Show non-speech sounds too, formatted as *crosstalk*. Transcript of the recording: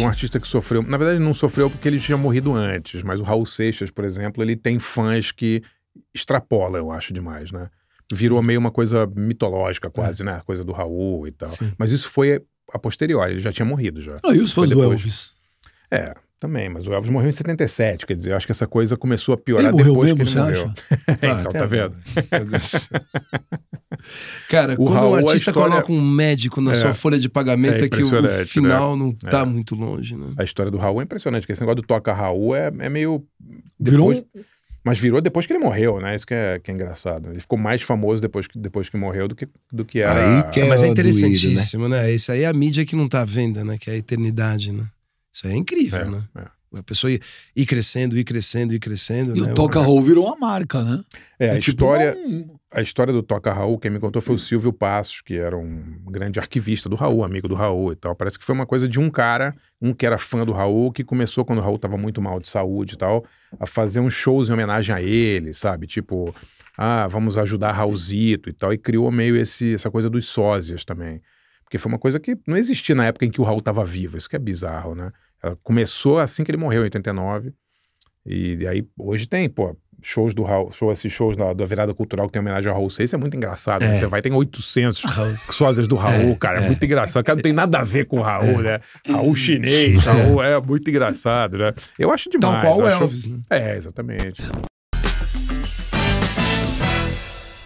Um artista que sofreu, na verdade não sofreu porque ele tinha morrido antes, mas o Raul Seixas, por exemplo, ele tem fãs que extrapola, eu acho demais, né? Virou Sim. meio uma coisa mitológica quase, é. né? A coisa do Raul e tal. Sim. Mas isso foi a posteriori, ele já tinha morrido já. Ah, e os fãs do Elvis? É, também, mas o Elvis morreu em 77, quer dizer, eu acho que essa coisa começou a piorar ele depois mesmo, que ele morreu. *laughs* então, ah, tá vendo? *laughs* Cara, o quando Raul, um artista história... coloca um médico na é, sua folha de pagamento, é, é que o né? final né? não é. tá é. muito longe, né? A história do Raul é impressionante, porque esse negócio do Toca Raul é, é meio. Depois... Virou... Mas virou depois que ele morreu, né? Isso que é, que é engraçado. Ele ficou mais famoso depois que, depois que morreu do que, do que era. Aí que é ah, Mas é interessantíssimo, doído, né? né? Isso aí é a mídia que não tá à venda, né? Que é a eternidade, né? Isso aí é incrível, é, né? É. A pessoa ir, ir crescendo, ir crescendo, ir crescendo. E né? o Toca Roll virou uma marca, né? É, a é tipo história. Um a história do Toca Raul, quem me contou foi o hum. Silvio Passos, que era um grande arquivista do Raul, amigo do Raul e tal. Parece que foi uma coisa de um cara, um que era fã do Raul, que começou quando o Raul estava muito mal de saúde e tal, a fazer uns shows em homenagem a ele, sabe? Tipo, ah, vamos ajudar Raulzito e tal. E criou meio esse, essa coisa dos sósias também. Porque foi uma coisa que não existia na época em que o Raul estava vivo. Isso que é bizarro, né? Ela começou assim que ele morreu, em 89. E, e aí hoje tem, pô, shows do Raul, show, esses shows da, da Virada Cultural que tem homenagem ao Raul Seixas é muito engraçado. Né? É. Né? Você vai, tem 800 *laughs* sósias do Raul, é. cara. É, é, muito engraçado. Cara, não tem nada a ver com o Raul, é. né? Raul chinês, é. Raul é muito engraçado, né? Eu acho então, demais. Então, qual o é acho... Elvis, né? É, exatamente.